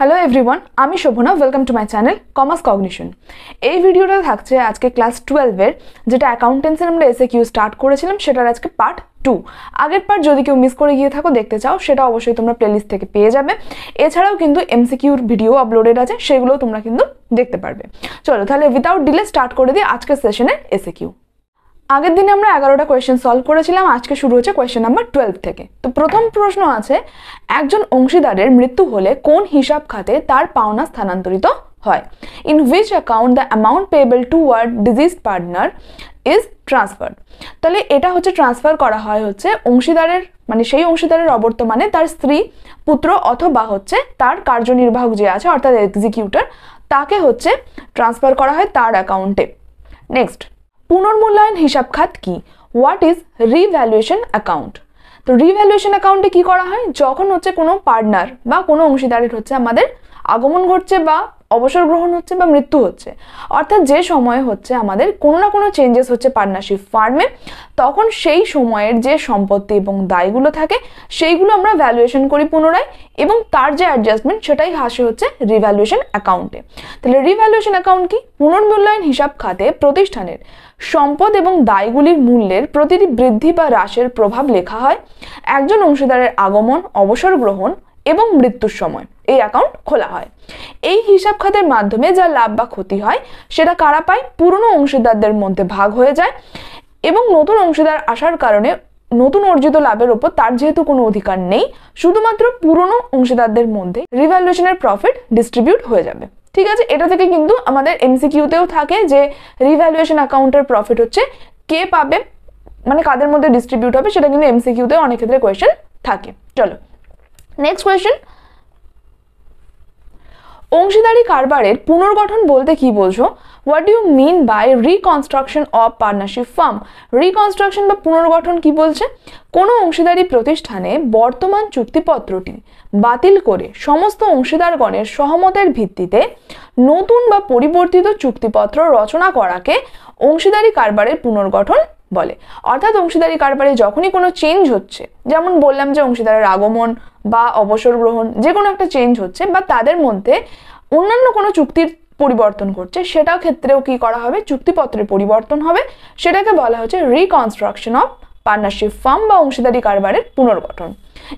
hello everyone আমি Shobhana welcome to my channel commerce cognition এই ভিডিওটা থাকছে আজকে ক্লাস টুয়েলভের যেটা অ্যাকাউন্টেন্সের আমরা এসে কিউ স্টার্ট করেছিলাম সেটার আজকে পার্ট টু আগের পার্ট যদি কেউ মিস করে গিয়ে থাকো দেখতে চাও সেটা অবশ্যই তোমরা প্লেলিস্ট থেকে পেয়ে যাবে এছাড়াও কিন্তু এমসিকিউর ভিডিও আপলোডেড আছে সেগুলো তোমরা কিন্তু দেখতে পারবে চলো তাহলে উইদাউট ডিলে স্টার্ট করে দিই আজকের সেশনের এসে কিউ আগের দিনে আমরা এগারোটা কোয়েশ্চেন সলভ করেছিলাম আজকে শুরু হচ্ছে কোয়েশ্চেন নাম্বার টুয়েলভ থেকে তো প্রথম প্রশ্ন আছে একজন অংশীদারের মৃত্যু হলে কোন হিসাব খাতে তার পাওনা স্থানান্তরিত হয় in which account the amount payable toward deceased partner is transfer তাহলে এটা হচ্ছে ট্রান্সফার করা হয় হচ্ছে অংশীদারের মানে সেই অংশীদারের অবর্তমানে তার স্ত্রী পুত্র অথবা হচ্ছে তার কার্যনির্বাহক যে আছে অর্থাৎ এক্সিকিউটর তাকে হচ্ছে ট্রান্সফার করা হয় তার অ্যাকাউন্টে নেক্সট পুনর্মূল্যায়ন হিসাব খাত কি হোয়াট ইজ রিভ্যালুয়েশন অ্যাকাউন্ট তো রিভ্যালুয়েশন অ্যাকাউন্টে কি করা হয় যখন হচ্ছে কোনো পার্টনার বা কোনো অংশীদারের হচ্ছে আমাদের আগমন ঘটছে বা অবসর গ্রহণ হচ্ছে বা মৃত্যু হচ্ছে অর্থাৎ যে সময় হচ্ছে আমাদের কোনো না কোনো চেঞ্জেস হচ্ছে পার্টনারশিপ ফার্মে তখন সেই সময়ের যে সম্পত্তি এবং দায়গুলো থাকে সেইগুলো আমরা ভ্যালুয়েশন করি পুনরায় এবং তার যে অ্যাডজাস্টমেন্ট সেটাই হাসে হচ্ছে রিভ্যালুয়েশন অ্যাকাউন্টে তাহলে রিভ্যালুয়েশন অ্যাকাউন্ট কি পুনর্মূল্যায়ন হিসাব খাতে প্রতিষ্ঠানের সম্পদ এবং দায়গুলির মূল্যের প্রতিটি বৃদ্ধি বা হ্রাসের প্রভাব লেখা হয় একজন অংশীদারের আগমন অবসর গ্রহণ এবং মৃত্যুর সময় এই অ্যাকাউন্ট খোলা হয় এই হিসাব খাতের মাধ্যমে যা লাভ বা ক্ষতি হয় সেটা কারা পায় পুরনো অংশীদারদের মধ্যে ভাগ হয়ে যায় এবং নতুন অংশীদার আসার কারণে নতুন অর্জিত লাভের ওপর তার যেহেতু কোনো অধিকার নেই শুধুমাত্র পুরনো অংশীদারদের মধ্যে রিভ্যালুয়েশনের প্রফিট ডিস্ট্রিবিউট হয়ে যাবে ঠিক আছে এটা থেকে কিন্তু আমাদের এমসিকিউতেও থাকে যে রিভ্যালুয়েশন অ্যাকাউন্টের প্রফিট হচ্ছে কে পাবে মানে কাদের মধ্যে ডিস্ট্রিবিউট হবে সেটা কিন্তু এমসিকিউতে অনেক ক্ষেত্রে কোয়েশ্চেন থাকে চলো নেক্সট কোয়েশ্চেন অংশীদারি কারবারের পুনর্গঠন বলতে কি বলছো what you mean by reconstruction of partnership firm reconstruction বা পুনর্গঠন কি বলছে কোনো অংশীদারি প্রতিষ্ঠানে বর্তমান চুক্তিপত্রটি বাতিল করে সমস্ত অংশীদারগণের সহমতের ভিত্তিতে নতুন বা পরিবর্তিত চুক্তিপত্র রচনা করাকে অংশীদারি কারবারের পুনর্গঠন বলে অর্থাৎ অংশীদারি কারবারে যখনই কোনো চেঞ্জ হচ্ছে যেমন বললাম যে অংশীদারের আগমন বা অবসর গ্রহণ যে কোনো একটা চেঞ্জ হচ্ছে বা তাদের মধ্যে অন্যান্য কোনো চুক্তির পরিবর্তন করছে সেটাও ক্ষেত্রেও কি করা হবে চুক্তিপত্রে পরিবর্তন হবে সেটাকে বলা হচ্ছে রিকনস্ট্রাকশন অফ পার্টনারশিপ ফার্ম বা অংশীদারি কারবারের পুনর্গঠন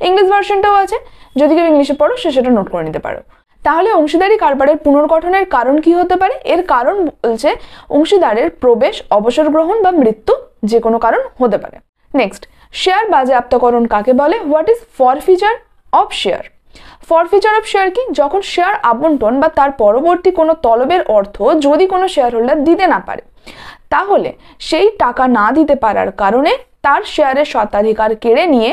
ইংলিশ ভার্সনটাও আছে যদি কেউ ইংলিশে পড়ো সে সেটা নোট করে নিতে পারো তাহলে অংশীদারি কারবারের পুনর্গঠনের কারণ কি হতে পারে এর কারণ বলছে অংশীদারের প্রবেশ অবসর গ্রহণ বা মৃত্যু যে কোনো কারণ হতে পারে নেক্সট শেয়ার বাজেয়াপ্তকরণ কাকে বলে what is forfeiture of share forfeiture of share কি যখন শেয়ার আবন্টন বা তার পরবর্তী কোনো তলবের অর্থ যদি কোনো শেয়ার হোল্ডার দিতে না পারে তাহলে সেই টাকা না দিতে পারার কারণে তার শেয়ারের স্বত্বাধিকার কেড়ে নিয়ে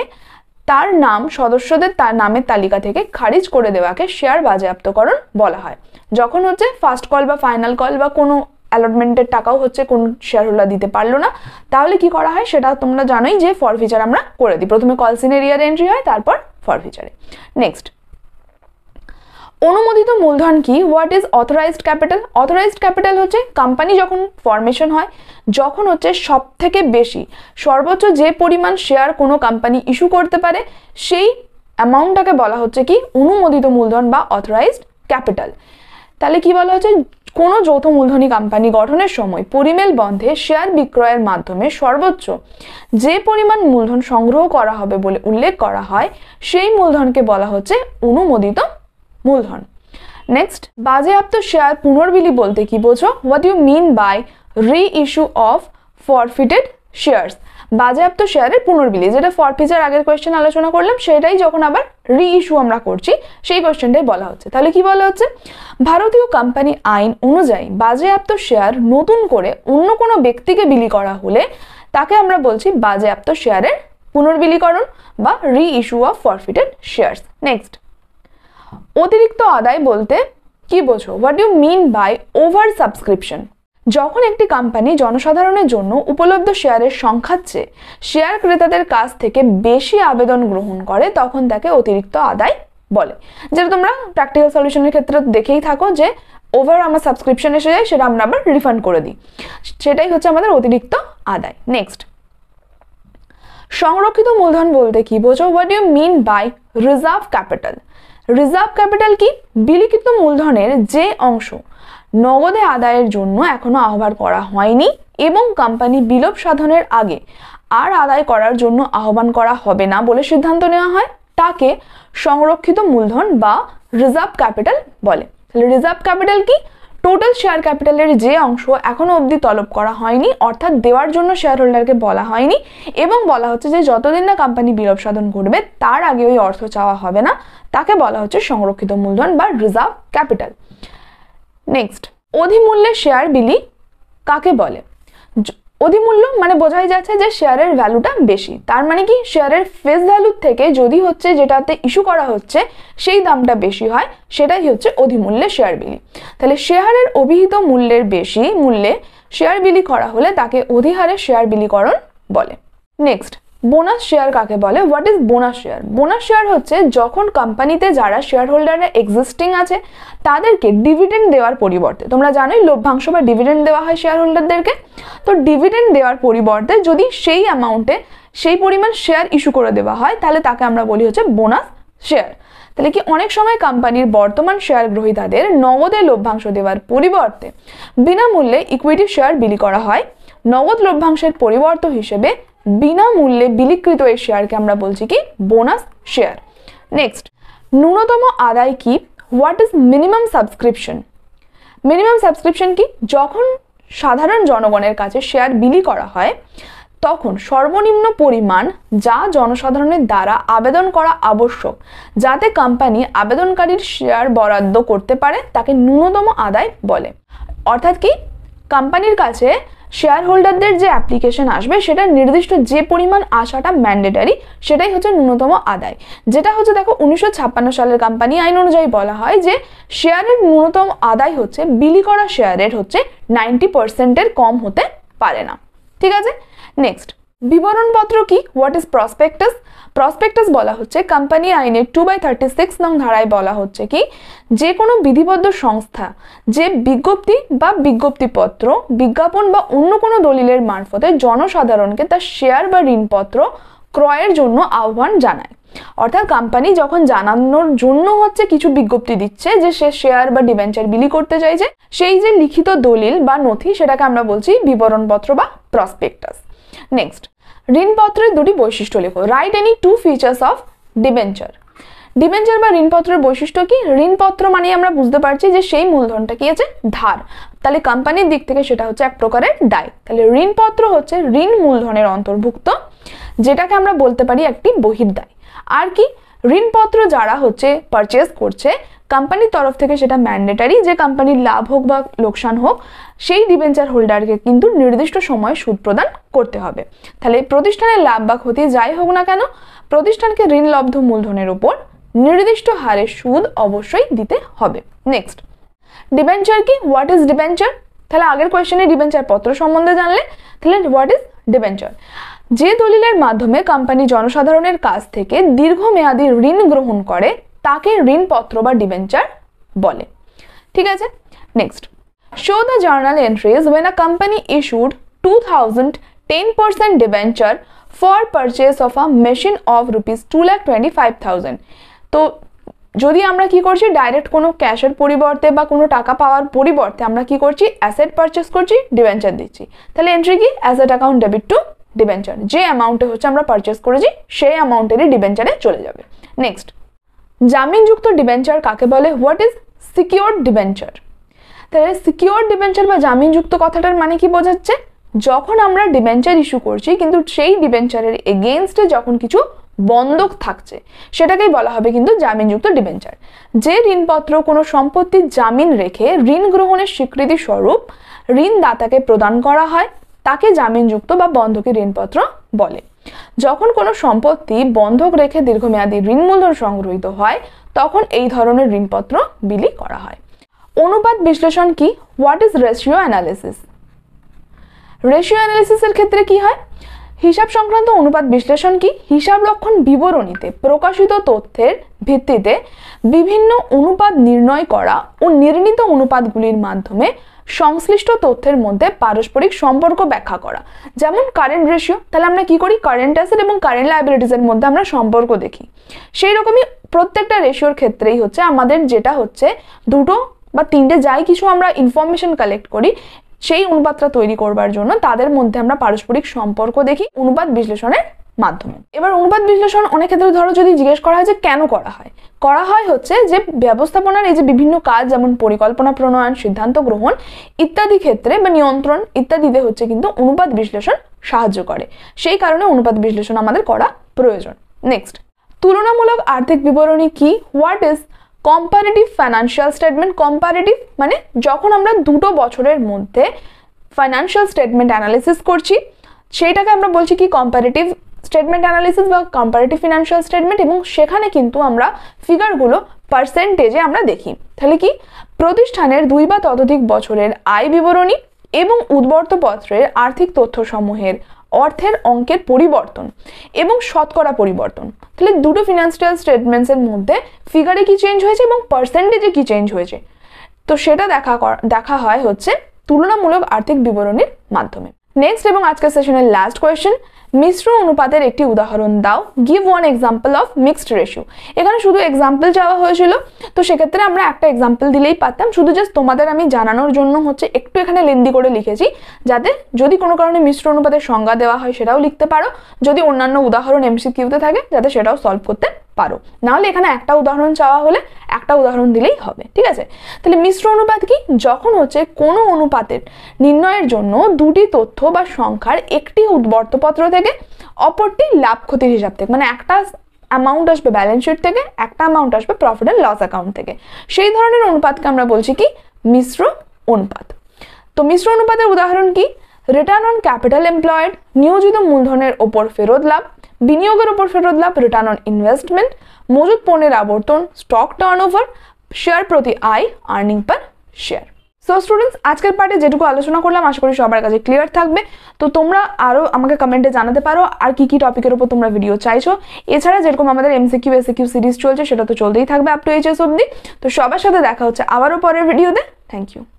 তার নাম সদস্যদের তার নামের তালিকা থেকে খারিজ করে দেওয়াকে শেয়ার বাজেয়াপ্তকরণ বলা হয় যখন হচ্ছে ফার্স্ট কল বা ফাইনাল কল বা কোনো অ্যালটমেন্টের টাকাও হচ্ছে কোন শেয়ার হোল্ডার দিতে পারলো না তাহলে কি করা হয় সেটা তোমরা জানোই যে ফর ফিচার আমরা করে দিই প্রথমে কলসিনের ইয়ার এন্ট্রি হয় তারপর ফর ফিচারে নেক্সট অনুমোদিত মূলধন কি what is authorised capital authorised capital হচ্ছে কোম্পানি যখন ফরমেশন হয় যখন হচ্ছে সব থেকে বেশি সর্বোচ্চ যে পরিমাণ শেয়ার কোনো কোম্পানি ইস্যু করতে পারে সেই অ্যামাউন্টটাকে বলা হচ্ছে কি অনুমোদিত মূলধন বা অথরাইজড ক্যাপিটাল তাহলে কি বলা হচ্ছে কোনো যৌথ মূলধনী কোম্পানি গঠনের সময় পরিমেল বন্ধে শেয়ার বিক্রয়ের মাধ্যমে সর্বোচ্চ যে পরিমাণ মূলধন সংগ্রহ করা হবে বলে উল্লেখ করা হয় সেই মূলধনকে বলা হচ্ছে অনুমোদিত মূলধন নেক্সট বাজেয়াপ্ত শেয়ার পুনর্বিলি বলতে কি বোঝো what you mean by reissue of forfeited shares বাজেয়াপ্ত শেয়ারের পুনর্বিলি যেটা ফরফিজার আগের কোয়েশ্চেন আলোচনা করলাম সেটাই যখন আবার রি ইস্যু আমরা করছি সেই কোয়েশ্চেনটাই বলা হচ্ছে তাহলে কি বলা হচ্ছে ভারতীয় কোম্পানি আইন অনুযায়ী বাজেয়াপ্ত শেয়ার নতুন করে অন্য কোনো ব্যক্তিকে বিলি করা হলে তাকে আমরা বলছি বাজেয়াপ্ত শেয়ারের পুনর্বিলিকরণ বা reissue of forfeited share next অতিরিক্ত আদায় বলতে কি বোঝো what you mean by oversubscription যখন একটি কোম্পানি জনসাধারণের জন্য উপলব্ধ শেয়ারের সংখ্যার চেয়ে শেয়ার ক্রেতাদের কাছ থেকে বেশি আবেদন গ্রহণ করে তখন তাকে অতিরিক্ত আদায় বলে যেটা তোমরা প্র্যাকটিক্যাল সলিউশনের ক্ষেত্রে দেখেই থাকো যে ওভার আমার সাবস্ক্রিপশন এসে যায় সেটা আমরা আবার রিফান্ড করে দিই সেটাই হচ্ছে আমাদের অতিরিক্ত আদায় নেক্সট সংরক্ষিত মূলধন বলতে কি বোঝো what you mean by reserve capital reserve capital কি বিলিখিত মূলধনের যে অংশ নগদে আদায়ের জন্য এখনো আহ্বান করা হয়নি এবং কোম্পানি বিলোপ সাধনের আগে আর আদায় করার জন্য আহ্বান করা হবে না বলে সিদ্ধান্ত নেওয়া হয় তাকে সংরক্ষিত মূলধন বা রিজার্ভ ক্যাপিটাল বলে তাহলে রিজার্ভ ক্যাপিটাল কি টোটাল শেয়ার ক্যাপিটালের যে অংশ এখনও অবধি তলব করা হয়নি অর্থাৎ দেওয়ার জন্য শেয়ার হোল্ডারকে বলা হয়নি এবং বলা হচ্ছে যে যতদিন না কোম্পানি বিলোপ সাধন করবে তার আগে ওই অর্থ চাওয়া হবে না তাকে বলা হচ্ছে সংরক্ষিত মূলধন বা রিজার্ভ ক্যাপিটাল নেক্সট অধিমূল্যে শেয়ার বিলি কাকে বলে অধিমূল্য মানে বোঝাই যাচ্ছে যে শেয়ারের ভ্যালুটা বেশি তার মানে কি শেয়ারের ফেস ভ্যালুর থেকে যদি হচ্ছে যেটাতে ইস্যু করা হচ্ছে সেই দামটা বেশি হয় সেটাই হচ্ছে অধিমূল্যে শেয়ার বিলি তাহলে শেয়ারের অভিহিত মূল্যের বেশি মূল্যে শেয়ার বিলি করা হলে তাকে অধিহারে শেয়ার বিলিকরণ বলে নেক্সট বোনাস শেয়ার কাকে বলে what is bonus share bonus share হচ্ছে যখন কোম্পানিতে যারা শেয়ার হোল্ডাররা এক্সিস্টিং আছে তাদেরকে ডিভিডেন্ড দেওয়ার পরিবর্তে তোমরা জানোই লভ্যাংশ বা ডিভিডেন্ড দেওয়া হয় শেয়ার হোল্ডারদেরকে তো ডিভিডেন্ড দেওয়ার পরিবর্তে যদি সেই অ্যামাউন্টে সেই পরিমাণ শেয়ার ইস্যু করে দেওয়া হয় তাহলে তাকে আমরা বলি হচ্ছে বোনাস শেয়ার তাহলে কি অনেক সময় কোম্পানির বর্তমান শেয়ার গ্রহীতাদের নগদে লভ্যাংশ দেওয়ার পরিবর্তে বিনামূল্যে ইকুইটি শেয়ার বিলি করা হয় নগদ লভ্যাংশের পরিবর্ত হিসেবে বিনামূল্যে বিলিকৃত এই শেয়ারকে আমরা বলছি কি বোনাস শেয়ার নেক্সট ন্যূনতম আদায় কি what is minimum subscription minimum subscription কি যখন সাধারণ জনগণের কাছে শেয়ার বিলি করা হয় তখন সর্বনিম্ন পরিমাণ যা জনসাধারণের দ্বারা আবেদন করা আবশ্যক যাতে কোম্পানি আবেদনকারীর শেয়ার বরাদ্দ করতে পারে তাকে ন্যূনতম আদায় বলে অর্থাৎ কি কোম্পানির কাছে শেয়ার হোল্ডারদের যে অ্যাপ্লিকেশন আসবে সেটা নির্দিষ্ট যে পরিমাণ আসাটা ম্যান্ডেটারি সেটাই হচ্ছে ন্যূনতম আদায় যেটা হচ্ছে দেখো উনিশশো সালের কোম্পানি আইন অনুযায়ী বলা হয় যে শেয়ারের ন্যূনতম আদায় হচ্ছে বিলি করা শেয়ারের হচ্ছে নাইনটি পার্সেন্টের কম হতে পারে না ঠিক আছে নেক্সট বিবরণপত্র কি হোয়াট ইজ প্রসপেক্টাস প্রসপেক্টাস বলা হচ্ছে কোম্পানি আইনের টু বাই থার্টি সিক্স নং ধারায় বলা হচ্ছে কি যে কোনো বিধিবদ্ধ সংস্থা যে বিজ্ঞপ্তি বা বিজ্ঞপ্তিপত্র বিজ্ঞাপন বা অন্য কোনো দলিলের মারফতে জনসাধারণকে তার শেয়ার বা ঋণপত্র ক্রয়ের জন্য আহ্বান জানায় অর্থাৎ কোম্পানি যখন জানানোর জন্য হচ্ছে কিছু বিজ্ঞপ্তি দিচ্ছে যে সে শেয়ার বা ডিভেঞ্চার বিলি করতে চাইছে সেই যে লিখিত দলিল বা নথি সেটাকে আমরা বলছি বিবরণপত্র বা প্রসপেক্টাস নেক্সট ঋণপত্রের দুটি বৈশিষ্ট্য লেখো write any two features of debenture debenture বা ঋণপত্রের বৈশিষ্ট্য কি ঋণপত্র মানে আমরা বুঝতে পারছি যে সেই মূলধনটা কি আছে ধার তাহলে কোম্পানির দিক থেকে সেটা হচ্ছে এক প্রকারের দায় তাহলে ঋণপত্র হচ্ছে ঋণ মূলধনের অন্তর্ভুক্ত যেটাকে আমরা বলতে পারি একটি বহির্দায় আর কি ঋণপত্র যারা হচ্ছে পারচেস করছে কোম্পানির তরফ থেকে সেটা ম্যান্ডেটারি যে কোম্পানির লাভ হোক বা লোকসান হোক সেই ডিবেঞ্চার হোল্ডারকে কিন্তু নির্দিষ্ট সময়ে সুদ প্রদান করতে হবে তাহলে প্রতিষ্ঠানের লাভ বা ক্ষতি যাই হোক না কেন প্রতিষ্ঠানকে ঋণলব্ধ মূলধনের উপর নির্দিষ্ট হারে সুদ অবশ্যই দিতে হবে নেক্সট ডিবেঞ্চার কি হোয়াট ইজ ডিবেঞ্চার তাহলে আগের কোয়েশ্চেনে ডিবেঞ্চার পত্র সম্বন্ধে জানলে তাহলে হোয়াট ইজ ডিবেঞ্চার যে দলিলের মাধ্যমে কোম্পানি জনসাধারণের কাছ থেকে দীর্ঘমেয়াদী ঋণ গ্রহণ করে তাকে ঋণপত্র বা ডিবেঞ্চার বলে ঠিক আছে next show the journal entries when a company issued two thousand ten percent debenture for purchase of a machine of rupees two machine twenty five thousand তো যদি আমরা কি করছি ডাইরেক্ট কোনো ক্যাশের পরিবর্তে বা কোনো টাকা পাওয়ার পরিবর্তে আমরা কি করছি অ্যাসেট পারচেস করছি ডিবেঞ্চার দিচ্ছি তাহলে এন্ট্রি কি asset account debit to debenture যে অ্যামাউন্টে হচ্ছে আমরা পারচেস করেছি সেই অ্যামাউন্টেরই ডিবেঞ্চারে চলে যাবে নেক্সট জামিনযুক্ত ডিবেঞ্চার কাকে বলে হোয়াট ইজ সিকিওর ডিবেঞ্চার তাহলে সিকিওর ডিবেঞ্চার বা জামিনযুক্ত কথাটার মানে কি বোঝাচ্ছে যখন আমরা ডিবেঞ্চার ইস্যু করছি কিন্তু সেই ডিবেঞ্চারের এগেনস্টে যখন কিছু বন্ধক থাকছে সেটাকেই বলা হবে কিন্তু জামিনযুক্ত ডিবেঞ্চার যে ঋণপত্র কোনো সম্পত্তি জামিন রেখে ঋণ গ্রহণের স্বীকৃতি স্বরূপ ঋণদাতাকে প্রদান করা হয় তাকে জামিনযুক্ত বা বন্ধকী ঋণপত্র বলে যখন কোনো সম্পত্তি বন্ধক রেখে দীর্ঘমেয়াদী ঋণ মূলধন সংগৃহীত হয় তখন এই ধরনের ঋণপত্র বিলি করা হয় অনুপাত বিশ্লেষণ কি what is ratio analysis ratio অ্যানালিসিসের ক্ষেত্রে কি হয় হিসাব সংক্রান্ত অনুপাত বিশ্লেষণ কি হিসাব লক্ষণ বিবরণীতে প্রকাশিত তথ্যের ভিত্তিতে বিভিন্ন অনুপাত নির্ণয় করা ও নির্ণীত অনুপাতগুলির মাধ্যমে সংশ্লিষ্ট তথ্যের মধ্যে পারস্পরিক সম্পর্ক ব্যাখ্যা করা যেমন কারেন্ট রেশিও তাহলে আমরা কি করি কারেন্ট অ্যাসেট এবং কারেন্ট লাইবিলিটিসের মধ্যে আমরা সম্পর্ক দেখি সেই রকমই প্রত্যেকটা রেশিওর ক্ষেত্রেই হচ্ছে আমাদের যেটা হচ্ছে দুটো বা তিনটে যাই কিছু আমরা ইনফরমেশন কালেক্ট করি সেই অনুপাতটা তৈরি করবার জন্য তাদের মধ্যে আমরা পারস্পরিক সম্পর্ক দেখি অনুপাত বিশ্লেষণের মাধ্যমে এবার অনুবাদ বিশ্লেষণ অনেক ক্ষেত্রে ধরো যদি জিজ্ঞেস করা হয় যে কেন করা হয় করা হয় হচ্ছে যে ব্যবস্থাপনার এই যে বিভিন্ন কাজ যেমন পরিকল্পনা প্রণয়ন সিদ্ধান্ত গ্রহণ ইত্যাদি ক্ষেত্রে বা নিয়ন্ত্রণ ইত্যাদিতে হচ্ছে কিন্তু অনুবাদ বিশ্লেষণ সাহায্য করে সেই কারণে অনুপাত বিশ্লেষণ আমাদের করা প্রয়োজন নেক্সট তুলনামূলক আর্থিক বিবরণী কি what is comparative financial statement comparative মানে যখন আমরা দুটো বছরের মধ্যে ফাইন্যান্সিয়াল স্টেটমেন্ট অ্যানালিসিস করছি সেইটাকে আমরা বলছি কি কম্পারেটিভ স্টেটমেন্ট অ্যানালিসিস বা কম্পারেটিভ ফিনান্সিয়াল স্টেটমেন্ট এবং সেখানে কিন্তু আমরা ফিগারগুলো পার্সেন্টেজে আমরা দেখি তাহলে কি প্রতিষ্ঠানের দুই বা ততোধিক বছরের আয় বিবরণী এবং উদ্বর্তপত্রের আর্থিক তথ্যসমূহের অর্থের অঙ্কের পরিবর্তন এবং শতকরা পরিবর্তন তাহলে দুটো ফিনান্সিয়াল স্টেটমেন্টসের মধ্যে ফিগারে কি চেঞ্জ হয়েছে এবং পার্সেন্টেজে কি চেঞ্জ হয়েছে তো সেটা দেখা দেখা হয় হচ্ছে তুলনামূলক আর্থিক বিবরণীর মাধ্যমে নেক্সট এবং আজকের সেশনের লাস্ট কোয়েশ্চেন মিশ্র অনুপাতের একটি উদাহরণ দাও give one example of mixed ratio এখানে শুধু এক্সাম্পল চাওয়া হয়েছিল তো সেক্ষেত্রে আমরা একটা এক্সাম্পল দিলেই পারতাম শুধু জাস্ট তোমাদের আমি জানানোর জন্য হচ্ছে একটু এখানে লেন্দি করে লিখেছি যাতে যদি কোনো কারণে মিশ্র অনুপাতের সংজ্ঞা দেওয়া হয় সেটাও লিখতে পারো যদি অন্যান্য উদাহরণ এমসি কিউতে থাকে যাতে সেটাও সলভ করতে পারো নাহলে এখানে একটা উদাহরণ চাওয়া হলে একটা উদাহরণ দিলেই হবে ঠিক আছে তাহলে মিশ্র অনুপাত কি যখন হচ্ছে কোনো অনুপাতের নির্ণয়ের জন্য দুটি তথ্য বা সংখ্যার একটি উদ্বর্তপত্র থেকে অপরটি লাভ ক্ষতির হিসাব থেকে মানে একটা অ্যামাউন্ট আসবে ব্যালেন্স শিট থেকে একটা অ্যামাউন্ট আসবে প্রফিট অ্যান্ড লস অ্যাকাউন্ট থেকে সেই ধরনের অনুপাতকে আমরা বলছি কি মিশ্র অনুপাত তো মিশ্র অনুপাতের উদাহরণ কি রিটার্ন অন ক্যাপিটাল এমপ্লয়েড নিয়োজিত মূলধনের ওপর ফেরত লাভ বিনিয়োগের উপর ফেরত লাভ রিটার্ন অন ইনভেস্টমেন্ট মজুদ পণ্যের আবর্তন স্টক টার্ন ওভার শেয়ার প্রতি আয় earning per share so students আজকের পার্টে যেটুকু আলোচনা করলাম আশা করি সবার কাছে ক্লিয়ার থাকবে তো তোমরা আরও আমাকে কমেন্টে জানাতে পারো আর কি কি টপিকের উপর তোমরা ভিডিও চাইছো এছাড়া যেরকম আমাদের এমসিকিউ কিউ সিরিজ চলছে সেটা তো চলতেই থাকবে আপ টু এইচএস অবধি তো সবার সাথে দেখা হচ্ছে আবারও পরের ভিডিওতে থ্যাংক ইউ